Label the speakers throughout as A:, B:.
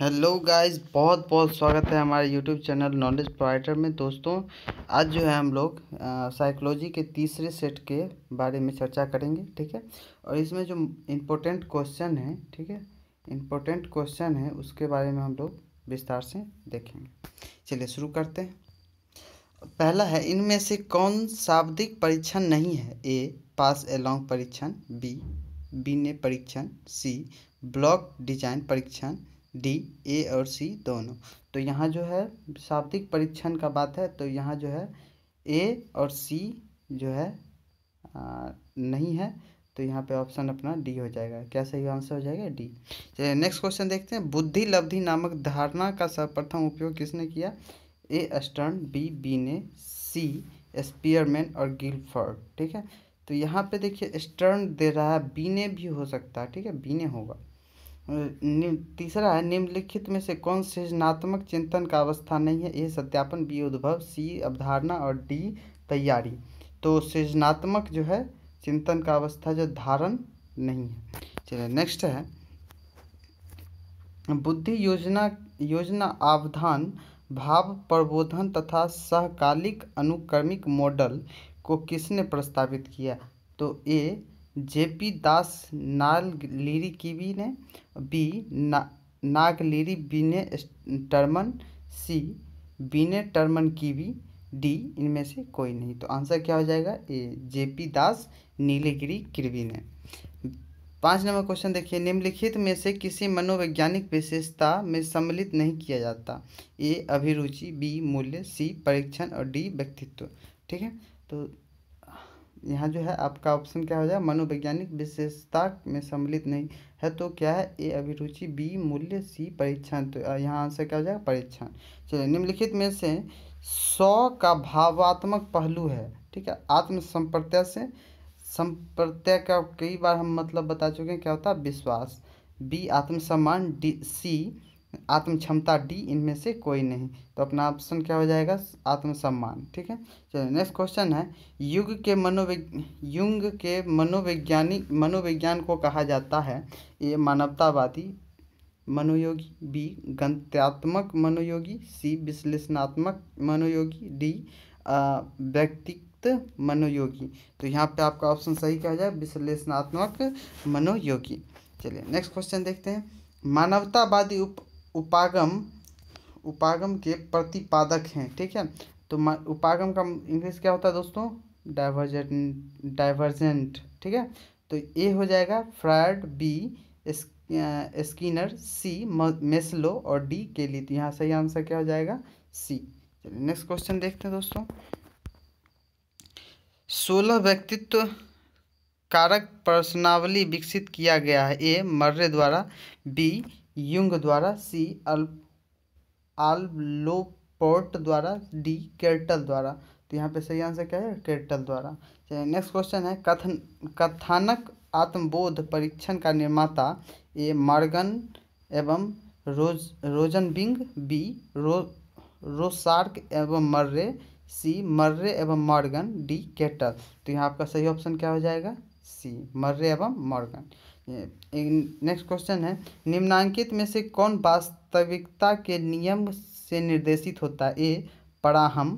A: hello guys बहुत बहुत स्वागत है हमारे यूट्यूब चैनल नॉलेज प्रोवाइडर में दोस्तों आज जो है हम लोग साइकोलॉजी के तीसरे सेट के बारे में चर्चा करेंगे ठीक है और इसमें जो इम्पोर्टेंट क्वेश्चन है ठीक है इम्पोर्टेंट क्वेश्चन है उसके बारे में हम लोग विस्तार से देखेंगे चलिए शुरू करते हैं पहला है इनमें से कौन शाब्दिक परीक्षण नहीं है ए पास एलॉन्ग परीक्षण बी बीने परीक्षण सी ब्लॉक डिजाइन परीक्षण डी ए और सी दोनों तो यहाँ जो है शाब्दिक परीक्षण का बात है तो यहाँ जो है ए और सी जो है आ, नहीं है तो यहाँ पे ऑप्शन अपना डी हो जाएगा क्या सही आंसर हो जाएगा डी चलिए नेक्स्ट क्वेश्चन देखते हैं बुद्धि लब्धि नामक धारणा का सर्वप्रथम उपयोग किसने किया ए स्टर्न बी बी ने सी स्पियरमैन और गिलफर्ड ठीक है तो यहाँ पे देखिए स्टर्न दे रहा है बी ने भी हो सकता है ठीक है बी ने होगा तीसरा है निम्नलिखित में से कौन सृजनात्मक चिंतन का अवस्था नहीं है ए सत्यापन बी उद्भव सी अवधारणा और डी तैयारी तो सृजनात्मक जो है चिंतन का अवस्था जो धारण नहीं है चलिए नेक्स्ट है बुद्धि योजना योजना आवधान भाव प्रबोधन तथा सहकालिक अनुक्रमिक मॉडल को किसने प्रस्तावित किया तो A J P Das Naglieri किवी ने बी ना नागलिरी बीने टर्मन सी बीने टर्मन कीवी डी इनमें से कोई नहीं तो आंसर क्या हो जाएगा ए जे पी दास नीलगिरी किरवी ने पाँच नंबर क्वेश्चन देखिए निम्नलिखित में से किसी मनोवैज्ञानिक विशेषता में सम्मिलित नहीं किया जाता ए अभिरुचि बी मूल्य सी परीक्षण और डी व्यक्तित्व ठीक है तो यहाँ जो है आपका ऑप्शन क्या हो जाए मनोवैज्ञानिक विशेषता में सम्मिलित नहीं है तो क्या है ए अभिरुचि बी मूल्य सी परीक्षण तो यहाँ आंसर क्या हो जाएगा परीक्षण चलिए निम्नलिखित में से सौ का भावात्मक पहलू है ठीक है आत्मसंप्रत्या से संप्रत्य का कई बार हम मतलब बता चुके हैं क्या होता है विश्वास बी आत्मसम्मान डी सी आत्म क्षमता डी इनमें से कोई नहीं तो अपना ऑप्शन क्या हो जाएगा आत्मसम्मान ठीक है चलिए नेक्स्ट क्वेश्चन है युग के मनोविज्ञ युग के मनोवैज्ञानिक मनोविज्ञान को कहा जाता है ये मानवतावादी मनोयोगी बी गंत्यात्मक मनोयोगी सी विश्लेषणात्मक मनोयोगी डी व्यक्तित्व मनोयोगी तो यहाँ पे आपका ऑप्शन सही क्या हो जाए विश्लेषणात्मक मनोयोगी चलिए नेक्स्ट क्वेश्चन देखते हैं मानवतावादी उप उपागम उपागम के प्रतिपादक हैं ठीक है तो उपागम का इंग्लिश क्या होता है दोस्तों डाइवर्जेंट डाइवर्जेंट ठीक है तो ए हो जाएगा Freud B Skinner C Maslow और डी लिए तो यहाँ सही आंसर क्या हो जाएगा सी चलिए नेक्स्ट क्वेश्चन देखते हैं दोस्तों सोलह व्यक्तित्व कारक प्रश्नावली विकसित किया गया है ए मर्रे द्वारा बी युंग द्वारा सी अल्प आल्लोपोर्ट द्वारा डी केर्टल द्वारा तो यहाँ पे सही आंसर क्या है केर्टल द्वारा चलिए नेक्स्ट क्वेश्चन है कथन कथानक आत्मबोध परीक्षण का निर्माता ए मार्गन एवं रोज रोजनबिंग बी रो रोसार्क एवं मर्रे सी मर्रे एवं मार्गन डी केटल तो यहाँ आपका सही ऑप्शन क्या हो जाएगा सी मर्रे एवं मॉर्गन नेक्स्ट क्वेश्चन है निम्नांकित में से कौन वास्तविकता के नियम से निर्देशित होता है ए पराहम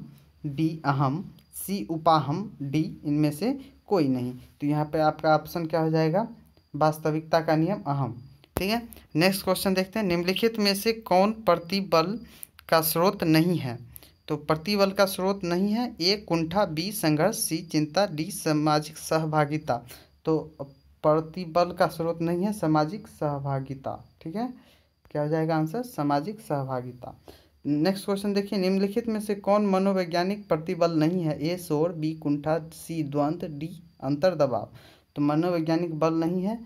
A: बी अहम सी उपाहम डी इनमें से कोई नहीं तो यहाँ पे आपका ऑप्शन क्या हो जाएगा वास्तविकता का नियम अहम ठीक है नेक्स्ट क्वेश्चन देखते हैं निम्नलिखित में से कौन प्रतिबल का स्रोत नहीं है तो प्रतिबल का स्रोत नहीं है ए कुंठा बी संघर्ष सी चिंता डी सामाजिक सहभागिता तो प्रतिबल का स्रोत नहीं है सामाजिक सहभागिता ठीक है क्या हो जाएगा आंसर सामाजिक सहभागिता नेक्स्ट क्वेश्चन देखिए निम्नलिखित में से कौन मनोवैज्ञानिक प्रतिबल नहीं है ए शोर बी कुंठा सी द्वंद्व डी अंतर दबाव तो मनोवैज्ञानिक बल नहीं है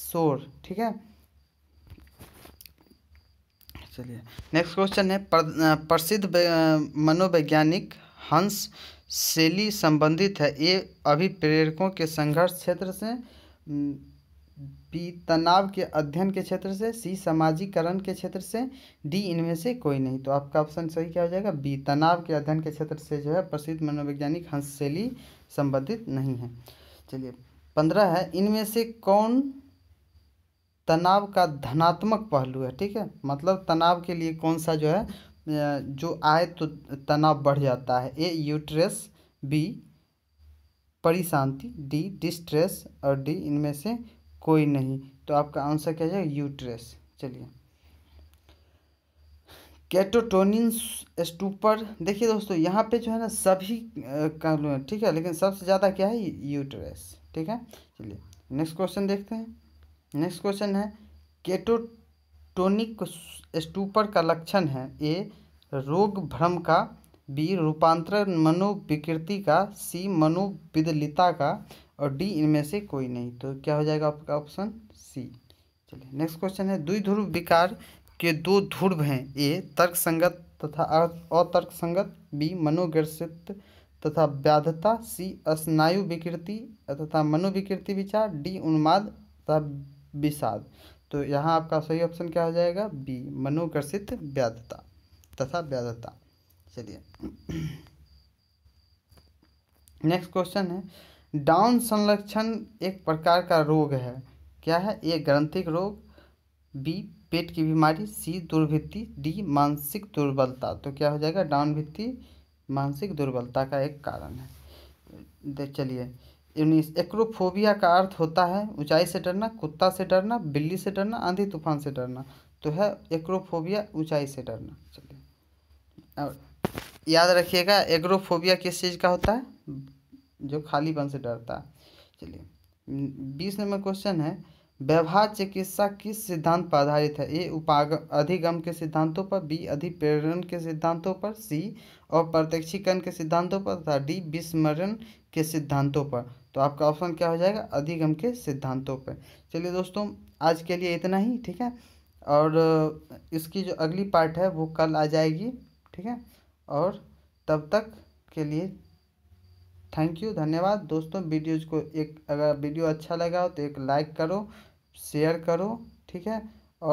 A: शोर ठीक है चलिए नेक्स्ट क्वेश्चन है प्रसिद्ध मनोवैज्ञानिक हंस शैली संबंधित है ये प्रेरकों के संघर्ष क्षेत्र से बी तनाव के अध्ययन के क्षेत्र से सी सामाजिकरण के क्षेत्र से डी इनमें से कोई नहीं तो आपका ऑप्शन सही क्या हो जाएगा बी तनाव के अध्ययन के क्षेत्र से जो है प्रसिद्ध मनोवैज्ञानिक हंस शैली संबंधित नहीं है चलिए पंद्रह है इनमें से कौन तनाव का धनात्मक पहलू है ठीक है मतलब तनाव के लिए कौन सा जो है जो आए तो तनाव बढ़ जाता है ए यूट्रेस बी परिशांति डी डिस्ट्रेस और डी इनमें से कोई नहीं तो आपका आंसर क्या जाएगा यूट्रेस चलिए कैटोटोनिन स्टूपर देखिए दोस्तों यहाँ पे जो है ना सभी कह हैं ठीक है लेकिन सबसे ज़्यादा क्या है यूट्रेस ठीक है चलिए नेक्स्ट क्वेश्चन देखते हैं नेक्स्ट क्वेश्चन है केटोटोनिक स्टूपर का लक्षण है ए रोग भ्रम का बी रूपांतरण मनोविकृति का सी मनोविदलिता का और डी इनमें से कोई नहीं तो क्या हो जाएगा आपका ऑप्शन सी चलिए नेक्स्ट क्वेश्चन है दुई ध्रुव विकार के दो ध्रुव हैं ए तर्क संगत तथा अतर्क संगत बी मनोग्रसित तथा व्याधता सी स्नायु विकृति तथा मनोविकृति विचार डी उन्माद तथा विषाद तो यहाँ आपका सही ऑप्शन क्या हो जाएगा बी मनोकर्षित व्याधता तथा व्याधता चलिए नेक्स्ट क्वेश्चन है डाउन संलक्षण एक प्रकार का रोग है क्या है ए ग्रंथिक रोग बी पेट की बीमारी सी दुर्भित्ति डी मानसिक दुर्बलता तो क्या हो जाएगा डाउन भित्ति मानसिक दुर्बलता का एक कारण है चलिए एक्रोफोबिया का अर्थ होता है ऊंचाई से डरना कुत्ता से डरना बिल्ली से डरना आंधी तूफान से डरना तो है एक्रोफोबिया ऊंचाई से डरना चलिए और याद रखिएगा एग्रोफोबिया किस चीज़ का होता है जो खालीपन से डरता है चलिए बीस नंबर क्वेश्चन है व्यवहार चिकित्सा किस सिद्धांत पर आधारित है ए उपागम अधिगम के सिद्धांतों पर बी अधिप्रेरण के सिद्धांतों पर सी और प्रत्यक्षीकरण के सिद्धांतों पर तथा डी विस्मरण के सिद्धांतों पर तो आपका ऑप्शन क्या हो जाएगा अधिगम के सिद्धांतों पर चलिए दोस्तों आज के लिए इतना ही ठीक है और इसकी जो अगली पार्ट है वो कल आ जाएगी ठीक है और तब तक के लिए थैंक यू धन्यवाद दोस्तों वीडियोज को एक अगर वीडियो अच्छा लगा हो तो एक लाइक करो शेयर करो ठीक है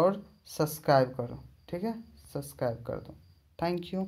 A: और सब्सक्राइब करो ठीक है सब्सक्राइब कर दो थैंक यू